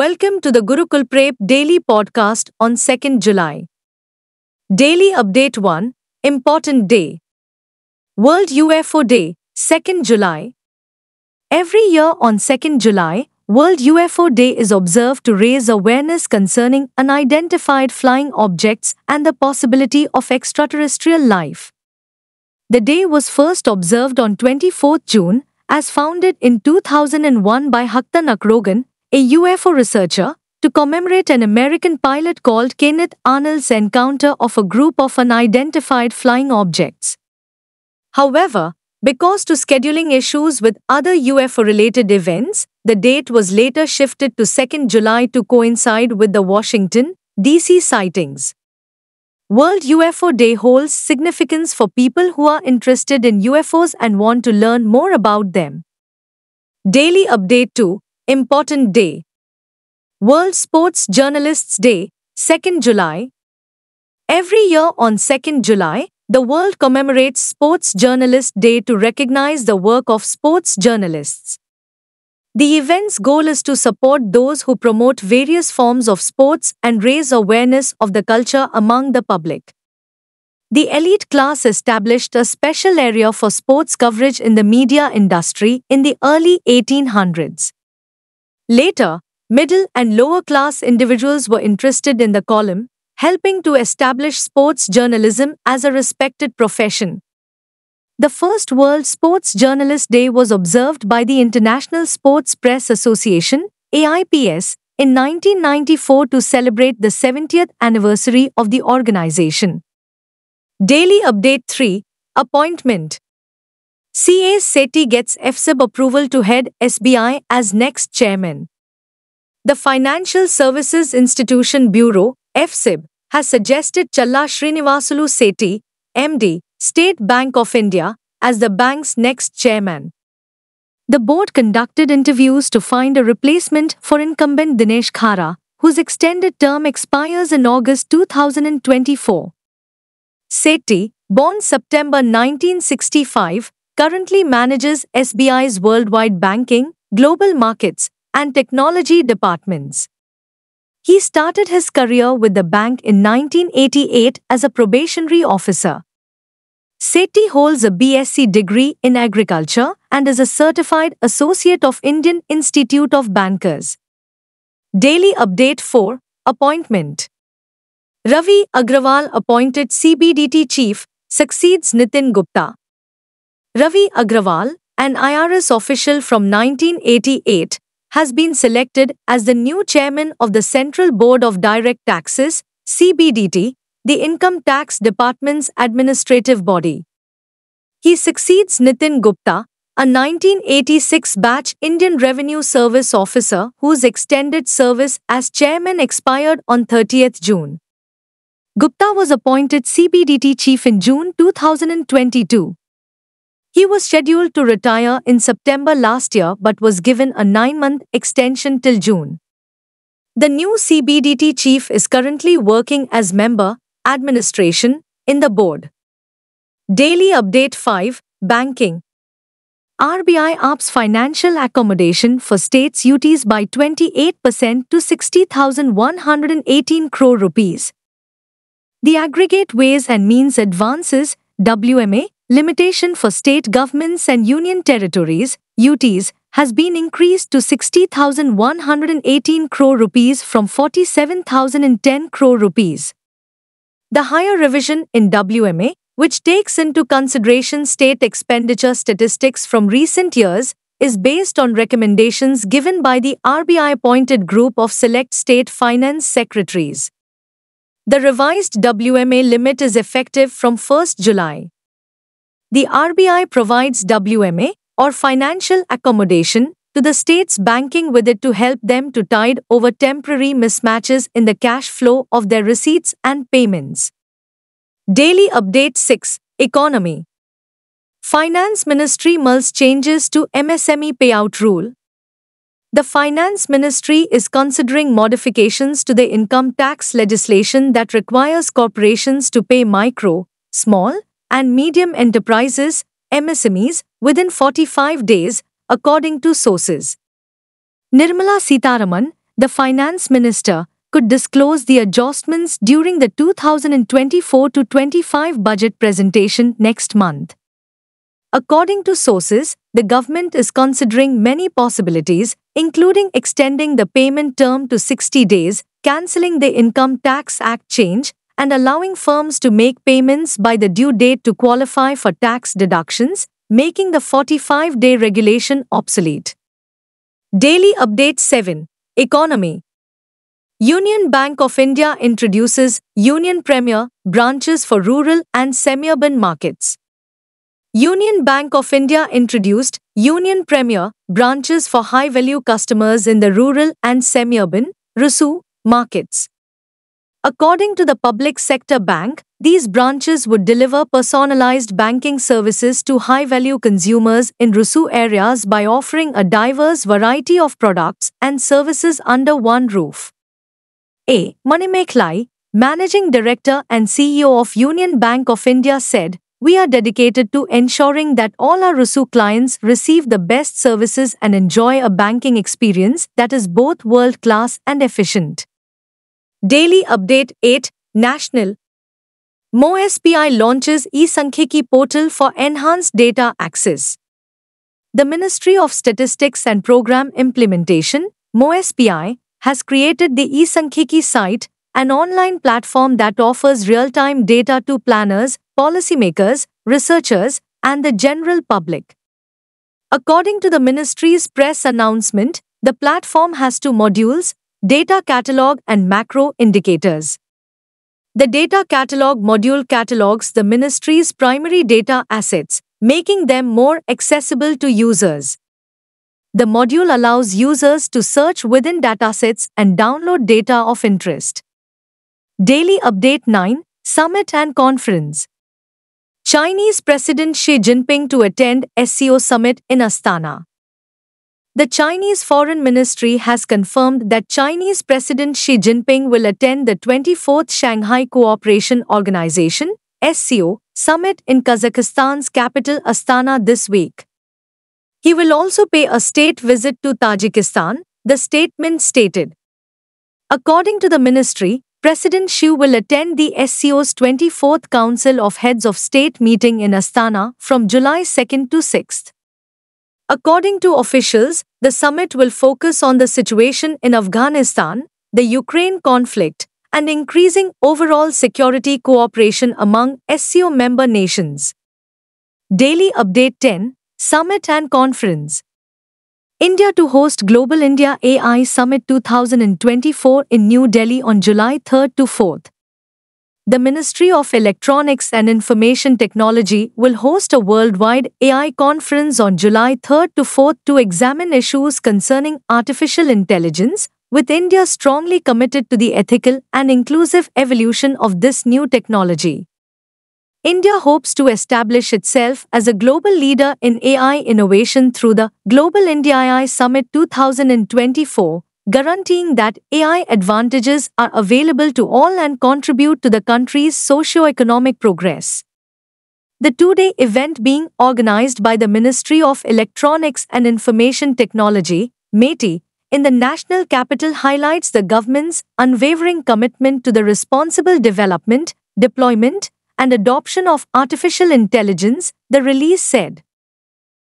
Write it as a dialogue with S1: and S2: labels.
S1: Welcome to the Gurukul Prep Daily Podcast on 2nd July. Daily Update 1 Important Day World UFO Day, 2nd July. Every year on 2nd July, World UFO Day is observed to raise awareness concerning unidentified flying objects and the possibility of extraterrestrial life. The day was first observed on 24th June, as founded in 2001 by Hakta Nakrogan, a UFO researcher, to commemorate an American pilot called Kenneth Arnold's encounter of a group of unidentified flying objects. However, because to scheduling issues with other UFO-related events, the date was later shifted to 2nd July to coincide with the Washington, D.C. sightings. World UFO Day holds significance for people who are interested in UFOs and want to learn more about them. Daily Update 2 Important Day World Sports Journalists Day, 2nd July. Every year on 2nd July, the world commemorates Sports Journalist Day to recognize the work of sports journalists. The event's goal is to support those who promote various forms of sports and raise awareness of the culture among the public. The elite class established a special area for sports coverage in the media industry in the early 1800s. Later, middle and lower class individuals were interested in the column, helping to establish sports journalism as a respected profession. The first World Sports Journalist Day was observed by the International Sports Press Association, AIPS, in 1994 to celebrate the 70th anniversary of the organization. Daily Update 3 Appointment CA SETI gets FSIB approval to head SBI as next chairman. The Financial Services Institution Bureau, FSIB, has suggested Challa Srinivasulu SETI, MD, State Bank of India, as the bank's next chairman. The board conducted interviews to find a replacement for incumbent Dinesh Khara, whose extended term expires in August 2024. SETI, born September 1965, currently manages SBI's worldwide banking, global markets, and technology departments. He started his career with the bank in 1988 as a probationary officer. Sethi holds a BSc degree in agriculture and is a certified associate of Indian Institute of Bankers. Daily update 4 Appointment Ravi Agrawal appointed CBDT chief succeeds Nitin Gupta. Ravi Agrawal, an IRS official from 1988, has been selected as the new chairman of the Central Board of Direct Taxes, CBDT, the Income Tax Department's administrative body. He succeeds Nitin Gupta, a 1986 batch Indian Revenue Service officer whose extended service as chairman expired on 30th June. Gupta was appointed CBDT chief in June 2022. He was scheduled to retire in September last year but was given a nine-month extension till June. The new CBDT chief is currently working as member, administration, in the board. Daily Update 5 Banking RBI ups financial accommodation for states UTs by 28% to 60,118 crore rupees. The aggregate ways and means advances WMA limitation for state governments and union territories, UTs, has been increased to 60,118 crore rupees from 47,010 crore rupees. The higher revision in WMA, which takes into consideration state expenditure statistics from recent years, is based on recommendations given by the RBI appointed group of select state finance secretaries. The revised WMA limit is effective from 1st July the RBI provides WMA, or financial accommodation, to the states banking with it to help them to tide over temporary mismatches in the cash flow of their receipts and payments. Daily Update 6 Economy Finance Ministry mulls changes to MSME payout rule. The Finance Ministry is considering modifications to the income tax legislation that requires corporations to pay micro, small, and medium enterprises, MSMEs, within 45 days, according to sources. Nirmala Sitaraman, the finance minister, could disclose the adjustments during the 2024 to 25 budget presentation next month. According to sources, the government is considering many possibilities, including extending the payment term to 60 days, cancelling the Income Tax Act change, and allowing firms to make payments by the due date to qualify for tax deductions, making the 45 day regulation obsolete. Daily Update 7 Economy Union Bank of India introduces Union Premier branches for rural and semi urban markets. Union Bank of India introduced Union Premier branches for high value customers in the rural and semi urban RUSU markets. According to the Public Sector Bank, these branches would deliver personalized banking services to high-value consumers in Rusu areas by offering a diverse variety of products and services under one roof. A. Manimeklai, Managing Director and CEO of Union Bank of India said, We are dedicated to ensuring that all our Rusu clients receive the best services and enjoy a banking experience that is both world-class and efficient. Daily Update 8 National Mo SPI launches e portal for enhanced data access. The Ministry of Statistics and Program Implementation, MoSPI, has created the eSankhiki site, an online platform that offers real-time data to planners, policymakers, researchers, and the general public. According to the ministry's press announcement, the platform has two modules, Data Catalog and Macro Indicators The Data Catalog module catalogs the Ministry's primary data assets, making them more accessible to users. The module allows users to search within datasets and download data of interest. Daily Update 9 Summit and Conference Chinese President Xi Jinping to attend SEO Summit in Astana. The Chinese Foreign Ministry has confirmed that Chinese President Xi Jinping will attend the 24th Shanghai Cooperation Organization SCO, summit in Kazakhstan's capital Astana this week. He will also pay a state visit to Tajikistan, the statement stated. According to the ministry, President Xi will attend the SCO's 24th Council of Heads of State meeting in Astana from July 2 to 6. According to officials, the summit will focus on the situation in Afghanistan, the Ukraine conflict, and increasing overall security cooperation among SCO member nations. Daily Update 10 Summit and Conference India to host Global India AI Summit 2024 in New Delhi on July 3 to 4th the Ministry of Electronics and Information Technology will host a worldwide AI conference on July 3rd to 4th to examine issues concerning artificial intelligence, with India strongly committed to the ethical and inclusive evolution of this new technology. India hopes to establish itself as a global leader in AI innovation through the Global India AI Summit 2024, guaranteeing that AI advantages are available to all and contribute to the country's socio-economic progress. The two-day event being organized by the Ministry of Electronics and Information Technology, METI, in the national capital highlights the government's unwavering commitment to the responsible development, deployment, and adoption of artificial intelligence, the release said.